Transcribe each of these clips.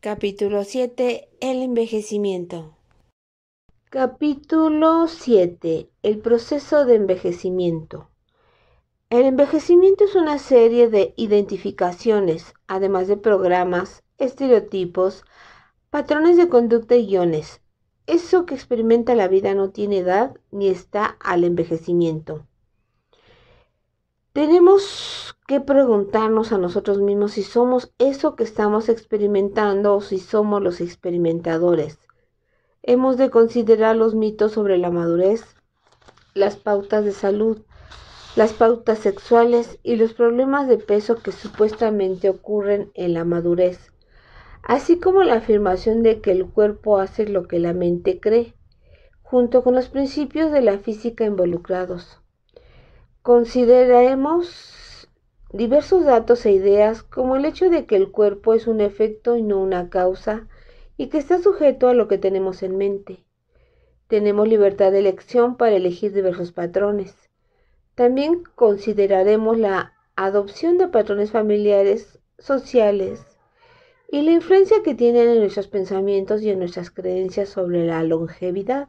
Capítulo 7. El envejecimiento. Capítulo 7. El proceso de envejecimiento. El envejecimiento es una serie de identificaciones, además de programas, estereotipos, patrones de conducta y guiones. Eso que experimenta la vida no tiene edad ni está al envejecimiento. Tenemos que preguntarnos a nosotros mismos si somos eso que estamos experimentando o si somos los experimentadores. Hemos de considerar los mitos sobre la madurez, las pautas de salud, las pautas sexuales y los problemas de peso que supuestamente ocurren en la madurez, así como la afirmación de que el cuerpo hace lo que la mente cree, junto con los principios de la física involucrados consideraremos diversos datos e ideas como el hecho de que el cuerpo es un efecto y no una causa y que está sujeto a lo que tenemos en mente. Tenemos libertad de elección para elegir diversos patrones. También consideraremos la adopción de patrones familiares, sociales y la influencia que tienen en nuestros pensamientos y en nuestras creencias sobre la longevidad.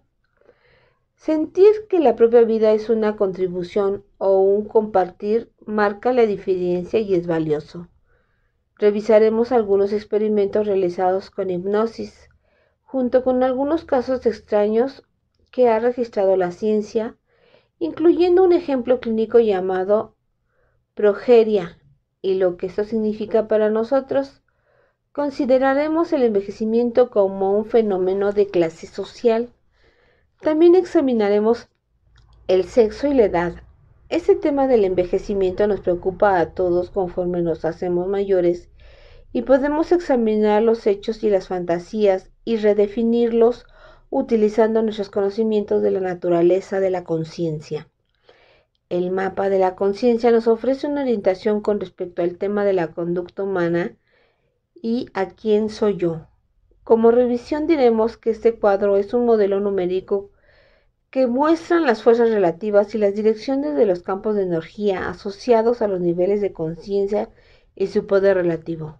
Sentir que la propia vida es una contribución o un compartir marca la diferencia y es valioso. Revisaremos algunos experimentos realizados con hipnosis, junto con algunos casos extraños que ha registrado la ciencia, incluyendo un ejemplo clínico llamado progeria y lo que esto significa para nosotros. Consideraremos el envejecimiento como un fenómeno de clase social. También examinaremos el sexo y la edad este tema del envejecimiento nos preocupa a todos conforme nos hacemos mayores y podemos examinar los hechos y las fantasías y redefinirlos utilizando nuestros conocimientos de la naturaleza de la conciencia. El mapa de la conciencia nos ofrece una orientación con respecto al tema de la conducta humana y a quién soy yo. Como revisión diremos que este cuadro es un modelo numérico que muestran las fuerzas relativas y las direcciones de los campos de energía asociados a los niveles de conciencia y su poder relativo.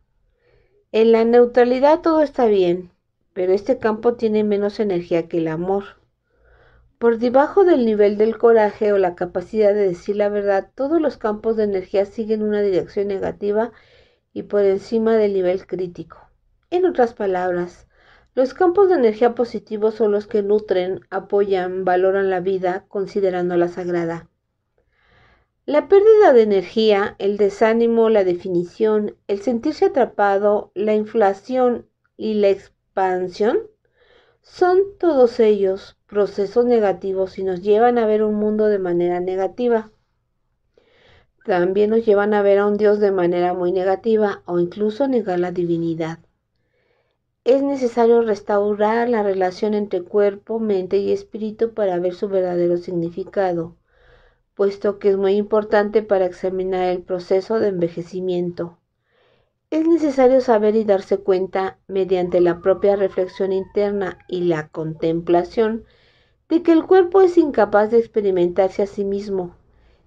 En la neutralidad todo está bien, pero este campo tiene menos energía que el amor. Por debajo del nivel del coraje o la capacidad de decir la verdad, todos los campos de energía siguen una dirección negativa y por encima del nivel crítico. En otras palabras, los campos de energía positivos son los que nutren, apoyan, valoran la vida, considerándola sagrada. La pérdida de energía, el desánimo, la definición, el sentirse atrapado, la inflación y la expansión son todos ellos procesos negativos y nos llevan a ver un mundo de manera negativa. También nos llevan a ver a un Dios de manera muy negativa o incluso negar la divinidad es necesario restaurar la relación entre cuerpo, mente y espíritu para ver su verdadero significado, puesto que es muy importante para examinar el proceso de envejecimiento. Es necesario saber y darse cuenta, mediante la propia reflexión interna y la contemplación, de que el cuerpo es incapaz de experimentarse a sí mismo.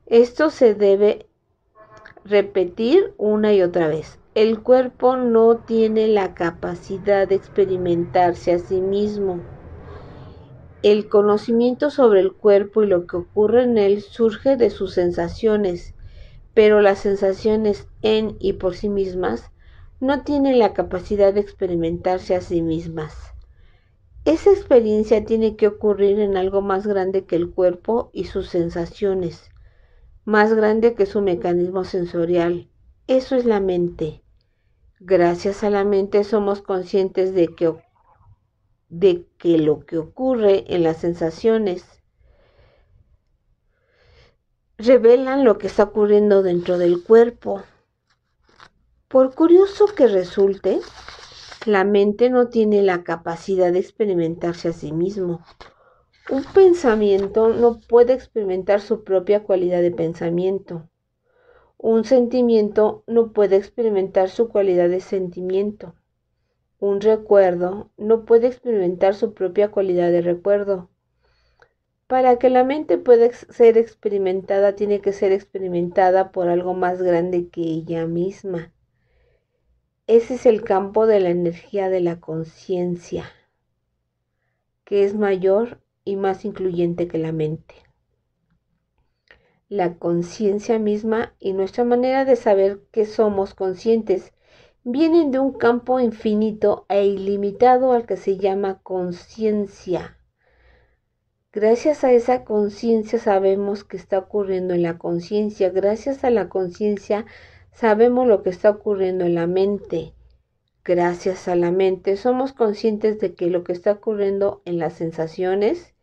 Esto se debe repetir una y otra vez. El cuerpo no tiene la capacidad de experimentarse a sí mismo. El conocimiento sobre el cuerpo y lo que ocurre en él surge de sus sensaciones, pero las sensaciones en y por sí mismas no tienen la capacidad de experimentarse a sí mismas. Esa experiencia tiene que ocurrir en algo más grande que el cuerpo y sus sensaciones más grande que su mecanismo sensorial. Eso es la mente. Gracias a la mente somos conscientes de que, de que lo que ocurre en las sensaciones revelan lo que está ocurriendo dentro del cuerpo. Por curioso que resulte, la mente no tiene la capacidad de experimentarse a sí mismo. Un pensamiento no puede experimentar su propia cualidad de pensamiento. Un sentimiento no puede experimentar su cualidad de sentimiento. Un recuerdo no puede experimentar su propia cualidad de recuerdo. Para que la mente pueda ser experimentada, tiene que ser experimentada por algo más grande que ella misma. Ese es el campo de la energía de la conciencia, que es mayor y más incluyente que la mente. La conciencia misma y nuestra manera de saber que somos conscientes vienen de un campo infinito e ilimitado al que se llama conciencia. Gracias a esa conciencia sabemos que está ocurriendo en la conciencia. Gracias a la conciencia sabemos lo que está ocurriendo en la mente. Gracias a la mente somos conscientes de que lo que está ocurriendo en las sensaciones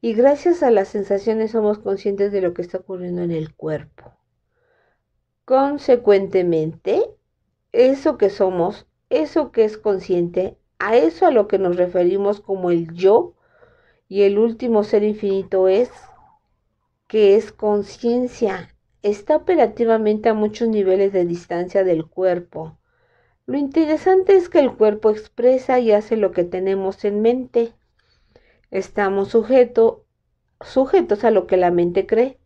y gracias a las sensaciones somos conscientes de lo que está ocurriendo en el cuerpo. Consecuentemente, eso que somos, eso que es consciente, a eso a lo que nos referimos como el yo y el último ser infinito es, que es conciencia, está operativamente a muchos niveles de distancia del cuerpo lo interesante es que el cuerpo expresa y hace lo que tenemos en mente. Estamos sujetos a lo que la mente cree.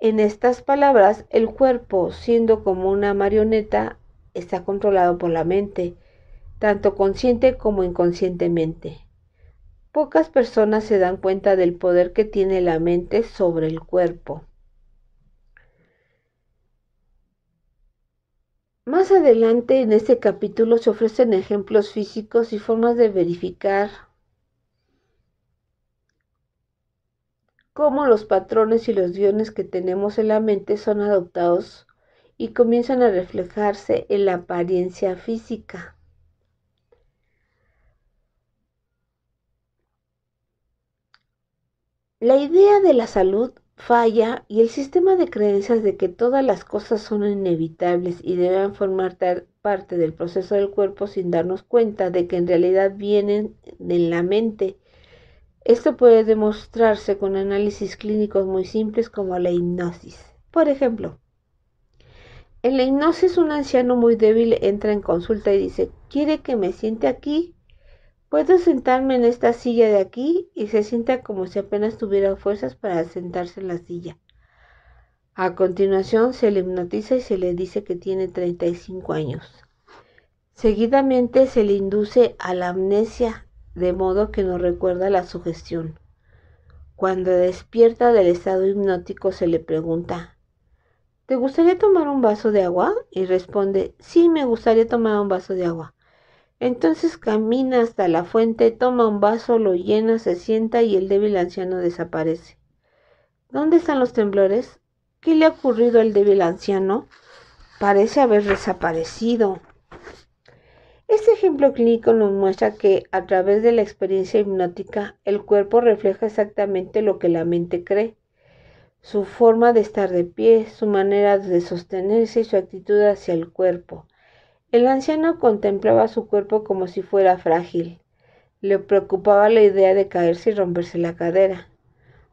En estas palabras, el cuerpo, siendo como una marioneta, está controlado por la mente, tanto consciente como inconscientemente. Pocas personas se dan cuenta del poder que tiene la mente sobre el cuerpo. Más adelante en este capítulo se ofrecen ejemplos físicos y formas de verificar cómo los patrones y los guiones que tenemos en la mente son adoptados y comienzan a reflejarse en la apariencia física. La idea de la salud falla y el sistema de creencias de que todas las cosas son inevitables y deben formar parte del proceso del cuerpo sin darnos cuenta de que en realidad vienen de la mente. Esto puede demostrarse con análisis clínicos muy simples como la hipnosis. Por ejemplo, en la hipnosis un anciano muy débil entra en consulta y dice, ¿quiere que me siente aquí? Puedo sentarme en esta silla de aquí y se sienta como si apenas tuviera fuerzas para sentarse en la silla. A continuación se le hipnotiza y se le dice que tiene 35 años. Seguidamente se le induce a la amnesia, de modo que no recuerda la sugestión. Cuando despierta del estado hipnótico se le pregunta, ¿te gustaría tomar un vaso de agua? Y responde, sí, me gustaría tomar un vaso de agua. Entonces camina hasta la fuente, toma un vaso, lo llena, se sienta y el débil anciano desaparece. ¿Dónde están los temblores? ¿Qué le ha ocurrido al débil anciano? Parece haber desaparecido. Este ejemplo clínico nos muestra que a través de la experiencia hipnótica el cuerpo refleja exactamente lo que la mente cree. Su forma de estar de pie, su manera de sostenerse y su actitud hacia el cuerpo. El anciano contemplaba su cuerpo como si fuera frágil. Le preocupaba la idea de caerse y romperse la cadera.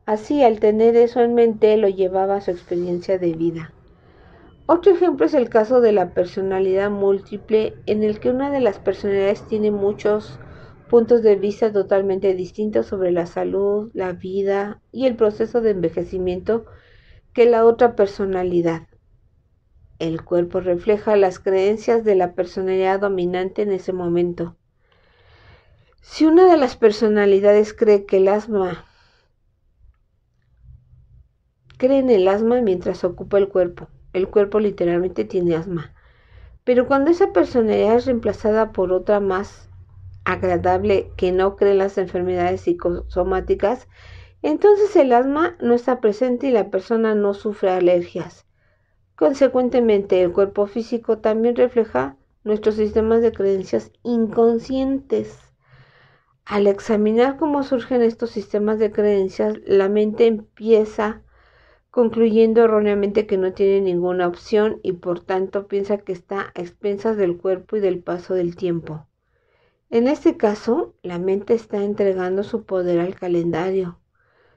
Así, al tener eso en mente, lo llevaba a su experiencia de vida. Otro ejemplo es el caso de la personalidad múltiple, en el que una de las personalidades tiene muchos puntos de vista totalmente distintos sobre la salud, la vida y el proceso de envejecimiento que la otra personalidad. El cuerpo refleja las creencias de la personalidad dominante en ese momento. Si una de las personalidades cree que el asma cree en el asma mientras ocupa el cuerpo, el cuerpo literalmente tiene asma. Pero cuando esa personalidad es reemplazada por otra más agradable que no cree en las enfermedades psicosomáticas, entonces el asma no está presente y la persona no sufre alergias. Consecuentemente, el cuerpo físico también refleja nuestros sistemas de creencias inconscientes. Al examinar cómo surgen estos sistemas de creencias, la mente empieza concluyendo erróneamente que no tiene ninguna opción y por tanto piensa que está a expensas del cuerpo y del paso del tiempo. En este caso, la mente está entregando su poder al calendario,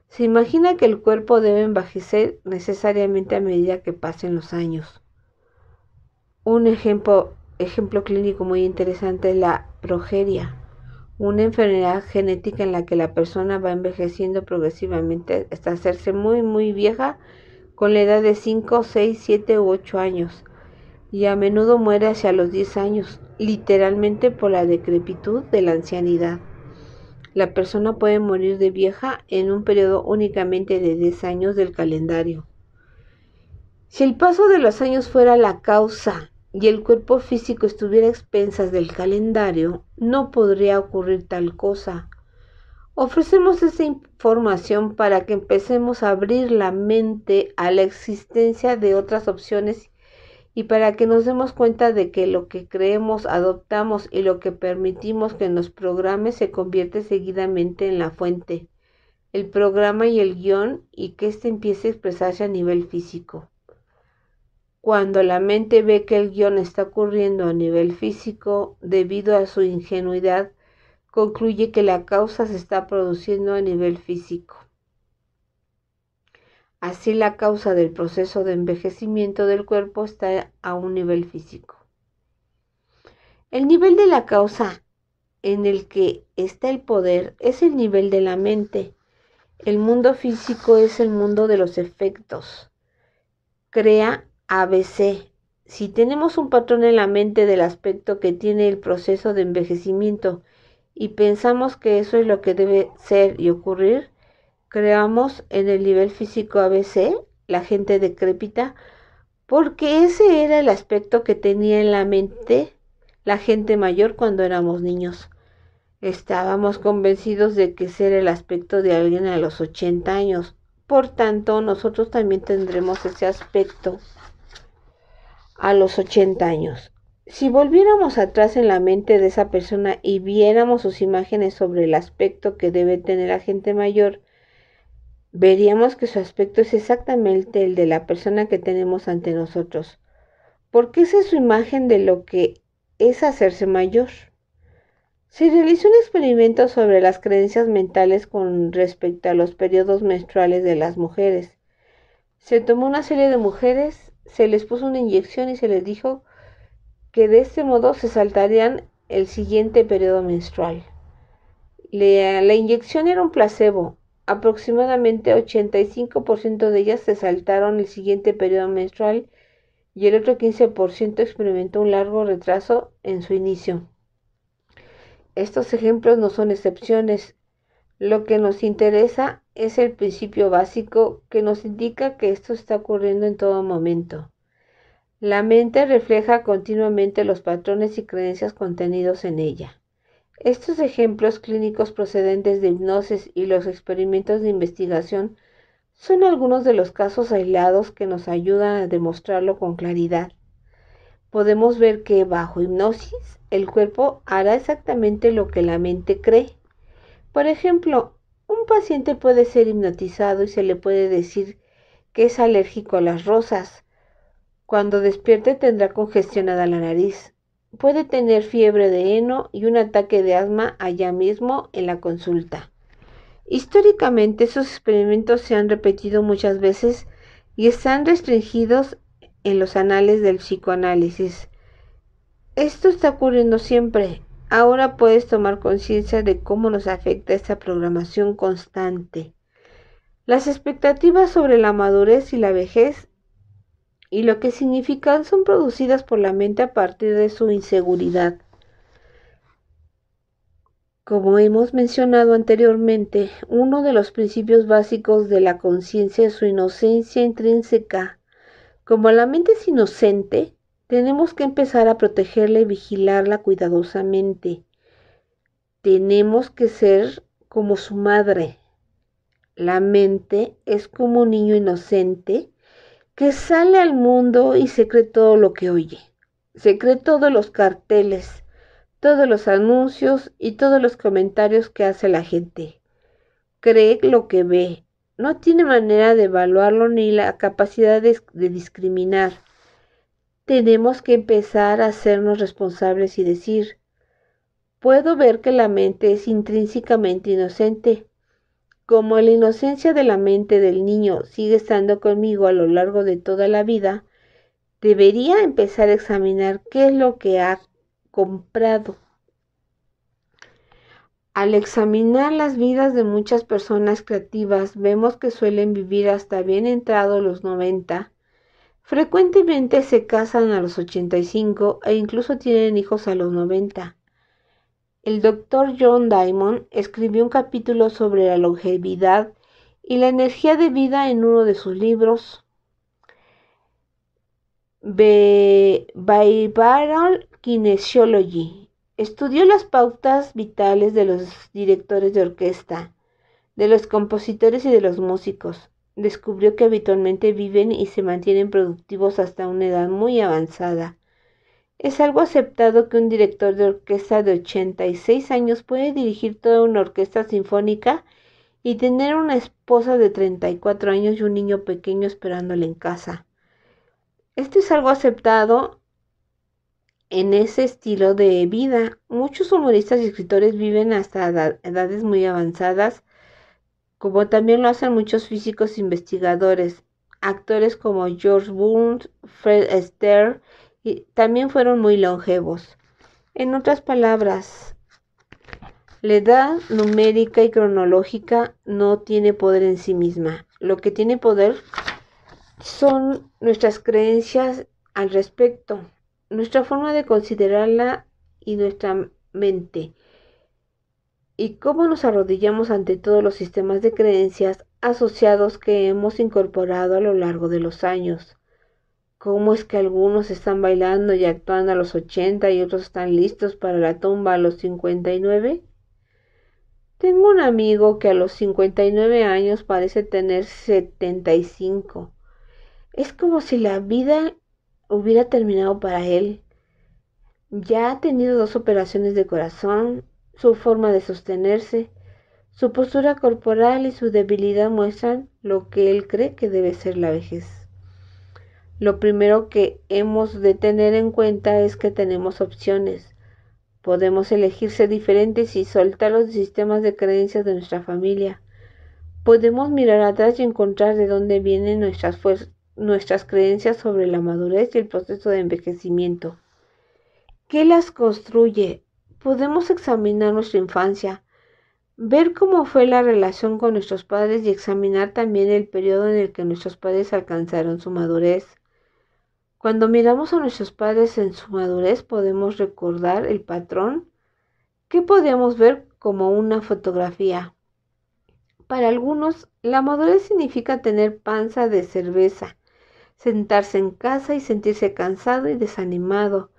se imagina que el cuerpo debe envejecer necesariamente a medida que pasen los años. Un ejemplo, ejemplo clínico muy interesante es la progeria, una enfermedad genética en la que la persona va envejeciendo progresivamente hasta hacerse muy muy vieja con la edad de 5, 6, 7 u 8 años y a menudo muere hacia los 10 años, literalmente por la decrepitud de la ancianidad. La persona puede morir de vieja en un periodo únicamente de 10 años del calendario. Si el paso de los años fuera la causa y el cuerpo físico estuviera a expensas del calendario, no podría ocurrir tal cosa. Ofrecemos esta información para que empecemos a abrir la mente a la existencia de otras opciones y para que nos demos cuenta de que lo que creemos, adoptamos y lo que permitimos que nos programe se convierte seguidamente en la fuente, el programa y el guión y que éste empiece a expresarse a nivel físico. Cuando la mente ve que el guión está ocurriendo a nivel físico, debido a su ingenuidad, concluye que la causa se está produciendo a nivel físico. Así la causa del proceso de envejecimiento del cuerpo está a un nivel físico. El nivel de la causa en el que está el poder es el nivel de la mente. El mundo físico es el mundo de los efectos. Crea ABC. Si tenemos un patrón en la mente del aspecto que tiene el proceso de envejecimiento y pensamos que eso es lo que debe ser y ocurrir, creamos en el nivel físico ABC, la gente decrépita, porque ese era el aspecto que tenía en la mente la gente mayor cuando éramos niños. Estábamos convencidos de que ese era el aspecto de alguien a los 80 años. Por tanto, nosotros también tendremos ese aspecto a los 80 años. Si volviéramos atrás en la mente de esa persona y viéramos sus imágenes sobre el aspecto que debe tener la gente mayor veríamos que su aspecto es exactamente el de la persona que tenemos ante nosotros, porque esa es su imagen de lo que es hacerse mayor. Se realizó un experimento sobre las creencias mentales con respecto a los periodos menstruales de las mujeres. Se tomó una serie de mujeres, se les puso una inyección y se les dijo que de este modo se saltarían el siguiente periodo menstrual. La, la inyección era un placebo, aproximadamente 85% de ellas se saltaron el siguiente periodo menstrual y el otro 15% experimentó un largo retraso en su inicio. Estos ejemplos no son excepciones. Lo que nos interesa es el principio básico que nos indica que esto está ocurriendo en todo momento. La mente refleja continuamente los patrones y creencias contenidos en ella. Estos ejemplos clínicos procedentes de hipnosis y los experimentos de investigación son algunos de los casos aislados que nos ayudan a demostrarlo con claridad. Podemos ver que bajo hipnosis el cuerpo hará exactamente lo que la mente cree. Por ejemplo, un paciente puede ser hipnotizado y se le puede decir que es alérgico a las rosas. Cuando despierte tendrá congestionada la nariz, Puede tener fiebre de heno y un ataque de asma allá mismo en la consulta. Históricamente esos experimentos se han repetido muchas veces y están restringidos en los anales del psicoanálisis. Esto está ocurriendo siempre. Ahora puedes tomar conciencia de cómo nos afecta esta programación constante. Las expectativas sobre la madurez y la vejez y lo que significan son producidas por la mente a partir de su inseguridad. Como hemos mencionado anteriormente, uno de los principios básicos de la conciencia es su inocencia intrínseca. Como la mente es inocente, tenemos que empezar a protegerla y vigilarla cuidadosamente. Tenemos que ser como su madre. La mente es como un niño inocente que sale al mundo y se cree todo lo que oye. Se cree todos los carteles, todos los anuncios y todos los comentarios que hace la gente. Cree lo que ve. No tiene manera de evaluarlo ni la capacidad de, discriminar. Tenemos que empezar a hacernos responsables y decir, puedo ver que la mente es intrínsecamente inocente, como la inocencia de la mente del niño sigue estando conmigo a lo largo de toda la vida, debería empezar a examinar qué es lo que ha comprado. Al examinar las vidas de muchas personas creativas, vemos que suelen vivir hasta bien entrados los 90. Frecuentemente se casan a los 85 e incluso tienen hijos a los 90 el doctor John Diamond escribió un capítulo sobre la longevidad y la energía de vida en uno de sus libros. Behavioral Kinesiology estudió las pautas vitales de los directores de orquesta, de los compositores y de los músicos. Descubrió que habitualmente viven y se mantienen productivos hasta una edad muy avanzada es algo aceptado que un director de orquesta de 86 años puede dirigir toda una orquesta sinfónica y tener una esposa de 34 años y un niño pequeño esperándole en casa. Esto es algo aceptado en ese estilo de vida. Muchos humoristas y escritores viven hasta edades muy avanzadas, como también lo hacen muchos físicos investigadores, actores como George Burns, Fred Astaire, también fueron muy longevos. En otras palabras, la edad numérica y cronológica no tiene poder en sí misma. Lo que tiene poder son nuestras creencias al respecto, nuestra forma de considerarla y nuestra mente, y cómo nos arrodillamos ante todos los sistemas de creencias asociados que hemos incorporado a lo largo de los años cómo es que algunos están bailando y actuando a los 80 y otros están listos para la tumba a los 59? Tengo un amigo que a los 59 años parece tener 75. Es como si la vida hubiera terminado para él. Ya ha tenido dos operaciones de corazón, su forma de sostenerse, su postura corporal y su debilidad muestran lo que él cree que debe ser la vejez lo primero que hemos de tener en cuenta es que tenemos opciones. Podemos elegirse diferentes y soltar los sistemas de creencias de nuestra familia. Podemos mirar atrás y encontrar de dónde vienen nuestras, nuestras creencias sobre la madurez y el proceso de envejecimiento. ¿Qué las construye? Podemos examinar nuestra infancia, ver cómo fue la relación con nuestros padres y examinar también el periodo en el que nuestros padres alcanzaron su madurez. Cuando miramos a nuestros padres en su madurez podemos recordar el patrón que podíamos ver como una fotografía. Para algunos, la madurez significa tener panza de cerveza, sentarse en casa y sentirse cansado y desanimado,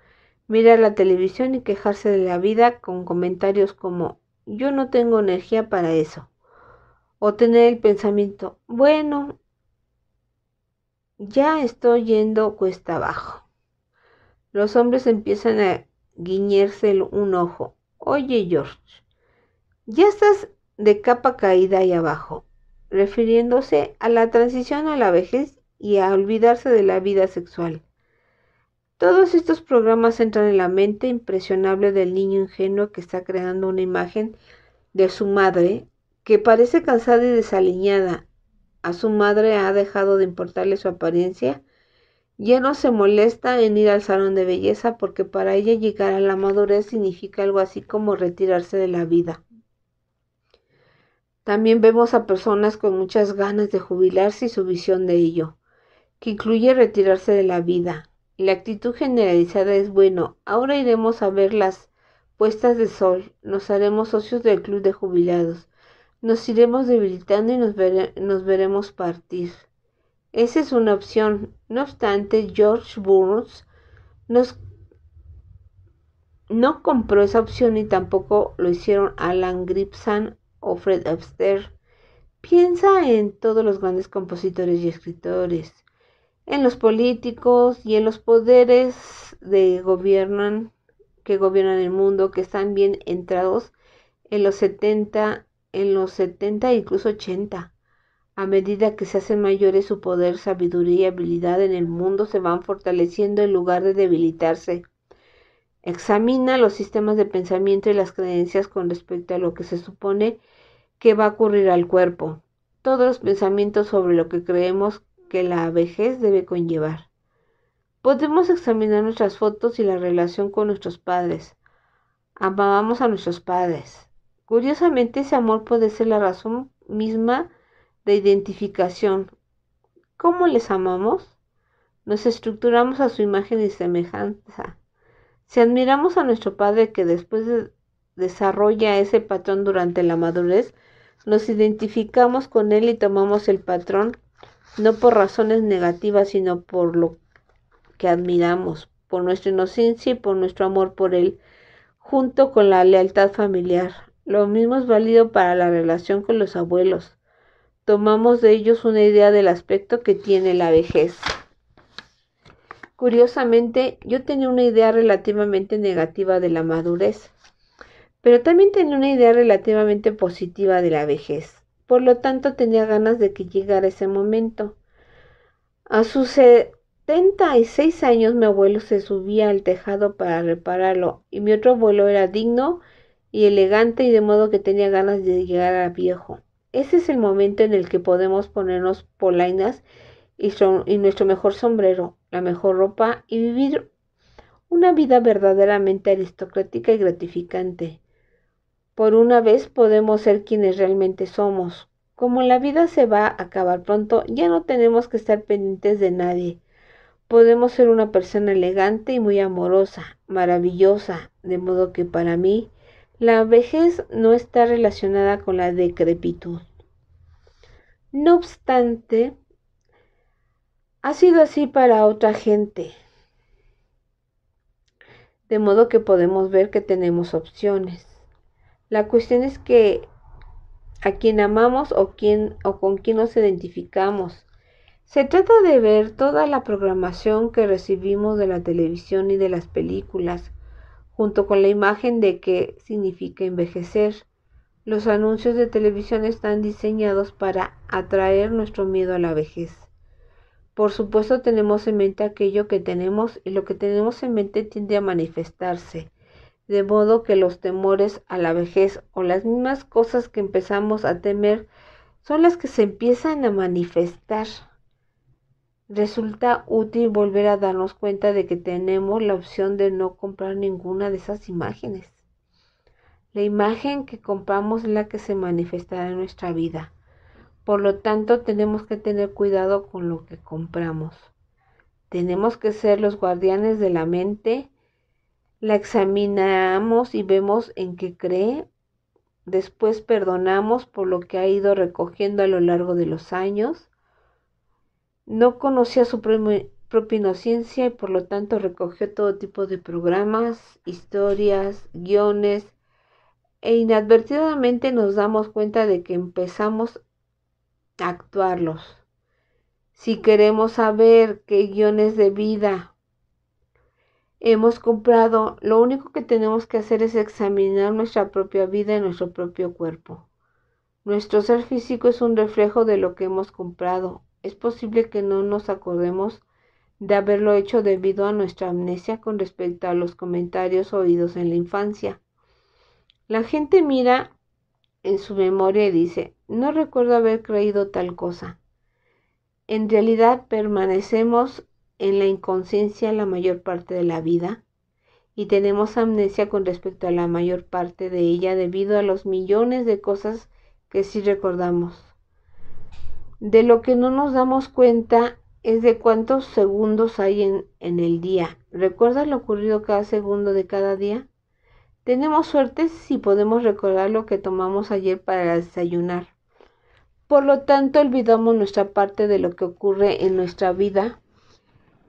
mirar la televisión y quejarse de la vida con comentarios como yo no tengo energía para eso, o tener el pensamiento, bueno, ya estoy yendo cuesta abajo. Los hombres empiezan a guiñarse un ojo. Oye, George, ya estás de capa caída ahí abajo, refiriéndose a la transición a la vejez y a olvidarse de la vida sexual. Todos estos programas entran en la mente impresionable del niño ingenuo que está creando una imagen de su madre que parece cansada y desaliñada, a su madre ha dejado de importarle su apariencia, ya no se molesta en ir al salón de belleza porque para ella llegar a la madurez significa algo así como retirarse de la vida. También vemos a personas con muchas ganas de jubilarse y su visión de ello, que incluye retirarse de la vida. La actitud generalizada es bueno, ahora iremos a ver las puestas de sol, nos haremos socios del club de jubilados, nos iremos debilitando y nos, veremos partir. Esa es una opción. No obstante, George Burns no compró esa opción y tampoco lo hicieron Alan Gripson o Fred Astaire. Piensa en todos los grandes compositores y escritores, en los políticos y en los poderes que gobiernan el mundo, que están bien entrados en los 70 en los 70 e incluso 80. A medida que se hacen mayores su poder, sabiduría y habilidad en el mundo se van fortaleciendo en lugar de debilitarse. Examina los sistemas de pensamiento y las creencias con respecto a lo que se supone que va a ocurrir al cuerpo. Todos los pensamientos sobre lo que creemos que la vejez debe conllevar. Podemos examinar nuestras fotos y la relación con nuestros padres. Amábamos a nuestros padres. Curiosamente, ese amor puede ser la razón misma de identificación. ¿Cómo les amamos? Nos estructuramos a su imagen y semejanza. Si admiramos a nuestro padre que después desarrolla ese patrón durante la madurez, nos identificamos con él y tomamos el patrón no por razones negativas, sino por lo que admiramos, por nuestra inocencia y por nuestro amor por él, junto con la lealtad familiar. Lo mismo es válido para la relación con los abuelos. Tomamos de ellos una idea del aspecto que tiene la vejez. Curiosamente, yo tenía una idea relativamente negativa de la madurez, pero también tenía una idea relativamente positiva de la vejez. Por lo tanto, tenía ganas de que llegara ese momento. A sus 76 años mi abuelo se subía al tejado para repararlo y mi otro abuelo era digno y elegante y de modo que tenía ganas de llegar a viejo. Ese es el momento en el que podemos ponernos polainas y, y nuestro mejor sombrero, la mejor ropa y vivir una vida verdaderamente aristocrática y gratificante. Por una vez podemos ser quienes realmente somos. Como la vida se va a acabar pronto, ya no tenemos que estar pendientes de nadie. Podemos ser una persona elegante y muy amorosa, maravillosa, de modo que para mí la vejez no está relacionada con la decrepitud. No obstante, ha sido así para otra gente. De modo que podemos ver que tenemos opciones. La cuestión es que a quien amamos o, o con quien nos identificamos. Se trata de ver toda la programación que recibimos de la televisión y de las películas junto con la imagen de qué significa envejecer. Los anuncios de televisión están diseñados para atraer nuestro miedo a la vejez. Por supuesto tenemos en mente aquello que tenemos y lo que tenemos en mente tiende a manifestarse, de modo que los temores a la vejez o las mismas cosas que empezamos a temer son las que se empiezan a manifestar resulta útil volver a darnos cuenta de que tenemos la opción de no comprar ninguna de esas imágenes. La imagen que compramos es la que se manifestará en nuestra vida. Por lo tanto, tenemos que tener cuidado con lo que compramos. Tenemos que ser los guardianes de la mente. La examinamos y vemos en qué cree. Después perdonamos por lo que ha ido recogiendo a lo largo de los años no conocía su propia inocencia y por lo tanto recogió todo tipo de programas, historias, guiones e inadvertidamente nos damos cuenta de que empezamos a actuarlos. Si queremos saber qué guiones de vida hemos comprado, lo único que tenemos que hacer es examinar nuestra propia vida y nuestro propio cuerpo. Nuestro ser físico es un reflejo de lo que hemos comprado es posible que no nos acordemos de haberlo hecho debido a nuestra amnesia con respecto a los comentarios oídos en la infancia. La gente mira en su memoria y dice, no recuerdo haber creído tal cosa. En realidad permanecemos en la inconsciencia la mayor parte de la vida y tenemos amnesia con respecto a la mayor parte de ella debido a los millones de cosas que sí recordamos. De lo que no nos damos cuenta es de cuántos segundos hay en, el día. ¿Recuerdas lo ocurrido cada segundo de cada día? Tenemos suerte si podemos recordar lo que tomamos ayer para desayunar. Por lo tanto, olvidamos nuestra parte de lo que ocurre en nuestra vida,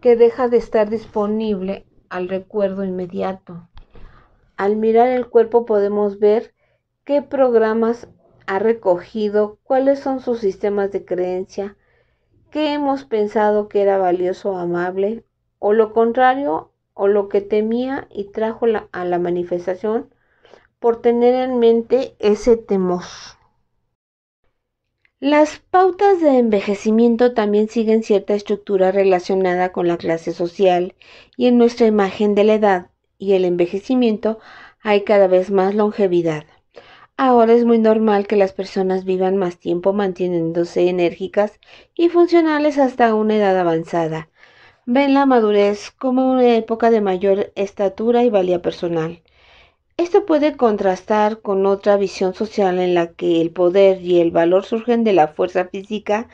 que deja de estar disponible al recuerdo inmediato. Al mirar el cuerpo podemos ver qué programas ha recogido cuáles son sus sistemas de creencia, qué hemos pensado que era valioso o amable, o lo contrario, o lo que temía y trajo a la manifestación por tener en mente ese temor. Las pautas de envejecimiento también siguen cierta estructura relacionada con la clase social y en nuestra imagen de la edad y el envejecimiento hay cada vez más longevidad. Ahora es muy normal que las personas vivan más tiempo manteniéndose enérgicas y funcionales hasta una edad avanzada. Ven la madurez como una época de mayor estatura y valía personal. Esto puede contrastar con otra visión social en la que el poder y el valor surgen de la fuerza física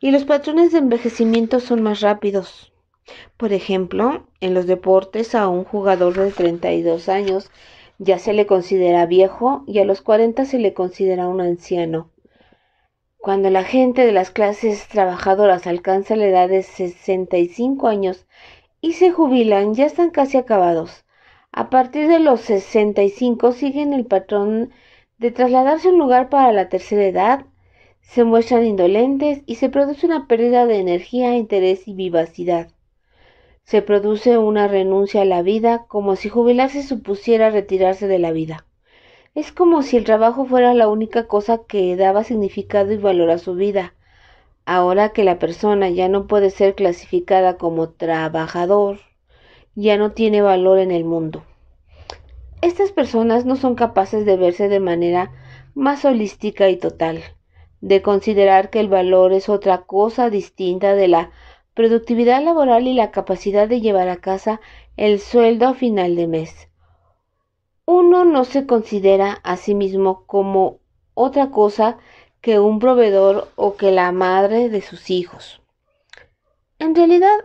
y los patrones de envejecimiento son más rápidos. Por ejemplo, en los deportes a un jugador de 32 años ya se le considera viejo y a los 40 se le considera un anciano. Cuando la gente de las clases trabajadoras alcanza la edad de 65 años y se jubilan, ya están casi acabados. A partir de los 65 siguen el patrón de trasladarse a un lugar para la tercera edad, se muestran indolentes y se produce una pérdida de energía, interés y vivacidad se produce una renuncia a la vida como si jubilarse supusiera retirarse de la vida. Es como si el trabajo fuera la única cosa que daba significado y valor a su vida. Ahora que la persona ya no puede ser clasificada como trabajador, ya no tiene valor en el mundo. Estas personas no son capaces de verse de manera más holística y total, de considerar que el valor es otra cosa distinta de la productividad laboral y la capacidad de llevar a casa el sueldo a final de mes. Uno no se considera a sí mismo como otra cosa que un proveedor o que la madre de sus hijos. En realidad,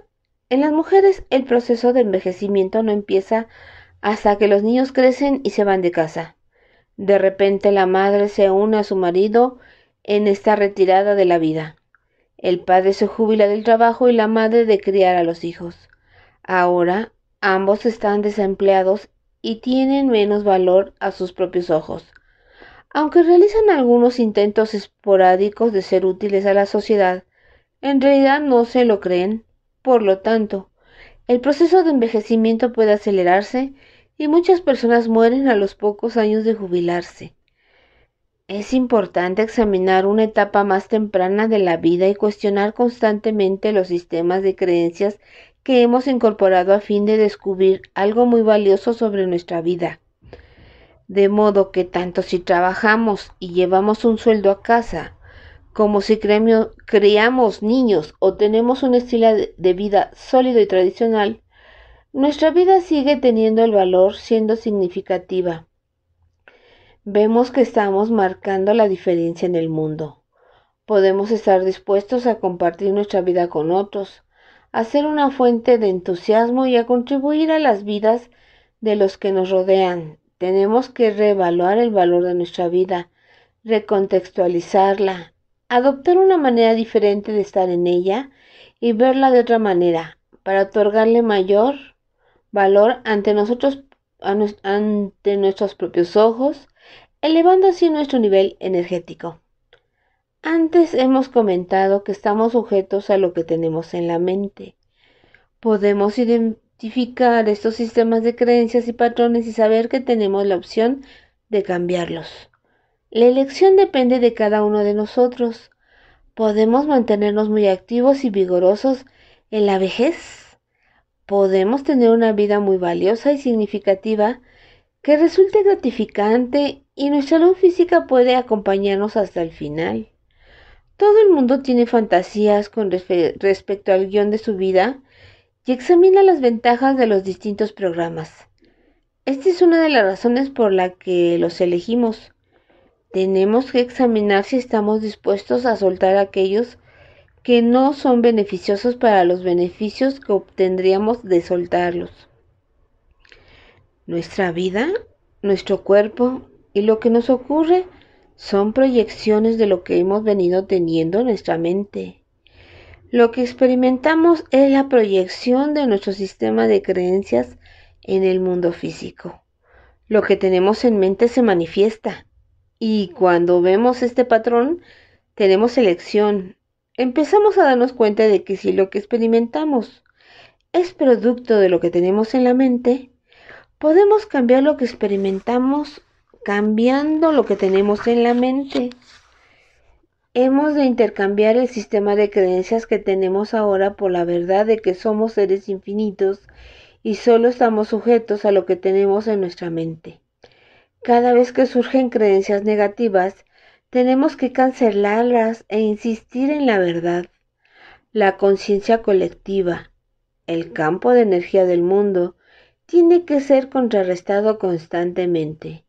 en las mujeres el proceso de envejecimiento no empieza hasta que los niños crecen y se van de casa. De repente la madre se une a su marido en esta retirada de la vida. El padre se jubila del trabajo y la madre de criar a los hijos. Ahora ambos están desempleados y tienen menos valor a sus propios ojos. Aunque realizan algunos intentos esporádicos de ser útiles a la sociedad, en realidad no se lo creen. Por lo tanto, el proceso de envejecimiento puede acelerarse y muchas personas mueren a los pocos años de jubilarse. Es importante examinar una etapa más temprana de la vida y cuestionar constantemente los sistemas de creencias que hemos incorporado a fin de descubrir algo muy valioso sobre nuestra vida. De modo que tanto si trabajamos y llevamos un sueldo a casa, como si creamos niños o tenemos un estilo de vida sólido y tradicional, nuestra vida sigue teniendo el valor siendo significativa vemos que estamos marcando la diferencia en el mundo. Podemos estar dispuestos a compartir nuestra vida con otros, a ser una fuente de entusiasmo y a contribuir a las vidas de los que nos rodean. Tenemos que reevaluar el valor de nuestra vida, recontextualizarla, adoptar una manera diferente de estar en ella y verla de otra manera, para otorgarle mayor valor ante nosotros, ante nuestros propios ojos elevando así nuestro nivel energético. Antes hemos comentado que estamos sujetos a lo que tenemos en la mente. Podemos identificar estos sistemas de creencias y patrones y saber que tenemos la opción de cambiarlos. La elección depende de cada uno de nosotros. Podemos mantenernos muy activos y vigorosos en la vejez. Podemos tener una vida muy valiosa y significativa que resulte gratificante y nuestra luz física puede acompañarnos hasta el final. Todo el mundo tiene fantasías con respecto al guión de su vida y examina las ventajas de los distintos programas. Esta es una de las razones por la que los elegimos. Tenemos que examinar si estamos dispuestos a soltar aquellos que no son beneficiosos para los beneficios que obtendríamos de soltarlos. Nuestra vida, nuestro cuerpo y lo que nos ocurre son proyecciones de lo que hemos venido teniendo en nuestra mente. Lo que experimentamos es la proyección de nuestro sistema de creencias en el mundo físico. Lo que tenemos en mente se manifiesta y cuando vemos este patrón tenemos elección. Empezamos a darnos cuenta de que si lo que experimentamos es producto de lo que tenemos en la mente, Podemos cambiar lo que experimentamos cambiando lo que tenemos en la mente. Hemos de intercambiar el sistema de creencias que tenemos ahora por la verdad de que somos seres infinitos y solo estamos sujetos a lo que tenemos en nuestra mente. Cada vez que surgen creencias negativas, tenemos que cancelarlas e insistir en la verdad. La conciencia colectiva, el campo de energía del mundo, tiene que ser contrarrestado constantemente,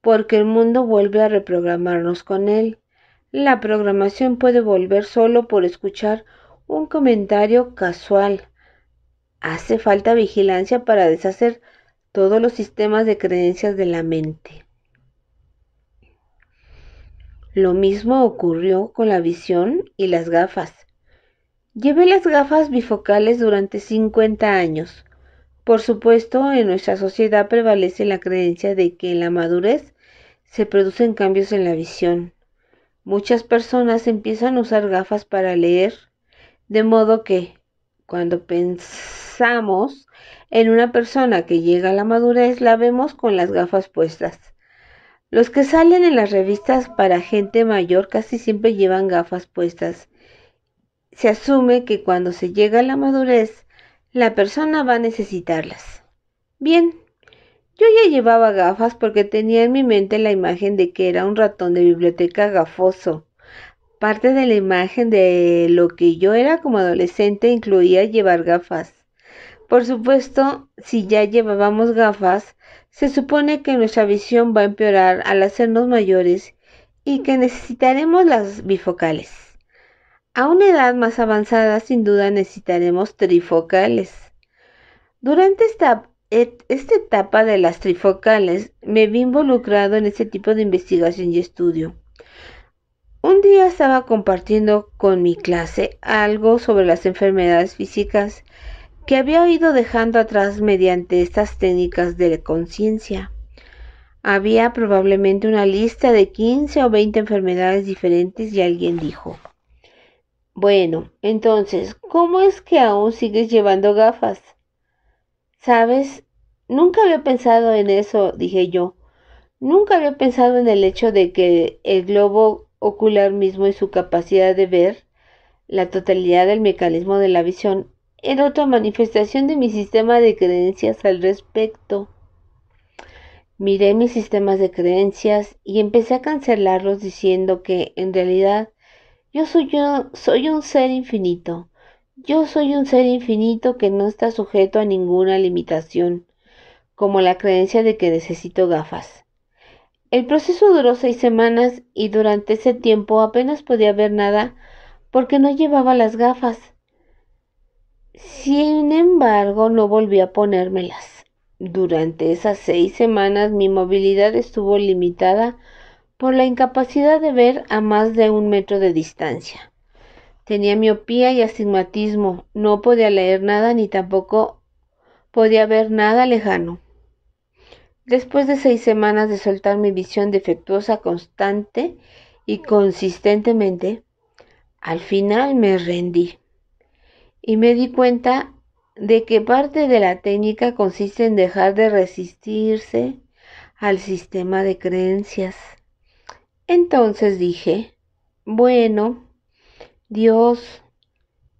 porque el mundo vuelve a reprogramarnos con él. La programación puede volver solo por escuchar un comentario casual. Hace falta vigilancia para deshacer todos los sistemas de creencias de la mente. Lo mismo ocurrió con la visión y las gafas. Llevé las gafas bifocales durante 50 años. Por supuesto, en nuestra sociedad prevalece la creencia de que en la madurez se producen cambios en la visión. Muchas personas empiezan a usar gafas para leer, de modo que cuando pensamos en una persona que llega a la madurez, la vemos con las gafas puestas. Los que salen en las revistas para gente mayor casi siempre llevan gafas puestas. Se asume que cuando se llega a la madurez, la persona va a necesitarlas. Bien, yo ya llevaba gafas porque tenía en mi mente la imagen de que era un ratón de biblioteca gafoso. Parte de la imagen de lo que yo era como adolescente incluía llevar gafas. Por supuesto, si ya llevábamos gafas, se supone que nuestra visión va a empeorar al hacernos mayores y que necesitaremos las bifocales. A una edad más avanzada sin duda necesitaremos trifocales. Durante esta, etapa de las trifocales me vi involucrado en este tipo de investigación y estudio. Un día estaba compartiendo con mi clase algo sobre las enfermedades físicas que había ido dejando atrás mediante estas técnicas de conciencia. Había probablemente una lista de 15 o 20 enfermedades diferentes y alguien dijo, bueno, entonces, ¿cómo es que aún sigues llevando gafas? Sabes, nunca había pensado en eso, dije yo. Nunca había pensado en el hecho de que el globo ocular mismo y su capacidad de ver la totalidad del mecanismo de la visión era otra manifestación de mi sistema de creencias al respecto. Miré mis sistemas de creencias y empecé a cancelarlos diciendo que, en realidad, yo soy, yo soy un ser infinito. Yo soy un ser infinito que no está sujeto a ninguna limitación, como la creencia de que necesito gafas. El proceso duró seis semanas y durante ese tiempo apenas podía ver nada porque no llevaba las gafas. Sin embargo, no volví a ponérmelas. Durante esas seis semanas mi movilidad estuvo limitada por la incapacidad de ver a más de un metro de distancia. Tenía miopía y astigmatismo, no podía leer nada ni tampoco podía ver nada lejano. Después de seis semanas de soltar mi visión defectuosa constante y consistentemente, al final me rendí y me di cuenta de que parte de la técnica consiste en dejar de resistirse al sistema de creencias entonces dije, bueno, Dios,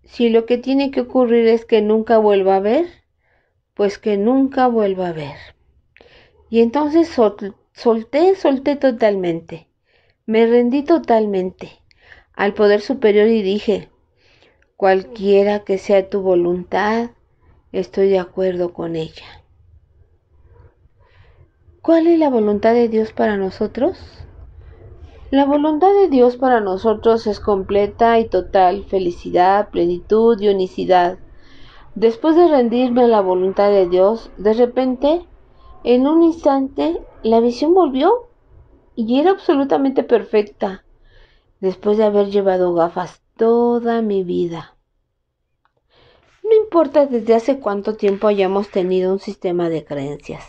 si lo que tiene que ocurrir es que nunca vuelva a ver, pues que nunca vuelva a ver. Y entonces solté, solté totalmente, me rendí totalmente al poder superior y dije, cualquiera que sea tu voluntad, estoy de acuerdo con ella. ¿Cuál es la voluntad de Dios para nosotros? La voluntad de Dios para nosotros es completa y total felicidad, plenitud y unicidad. Después de rendirme a la voluntad de Dios, de repente, en un instante, la visión volvió y era absolutamente perfecta, después de haber llevado gafas toda mi vida. No importa desde hace cuánto tiempo hayamos tenido un sistema de creencias.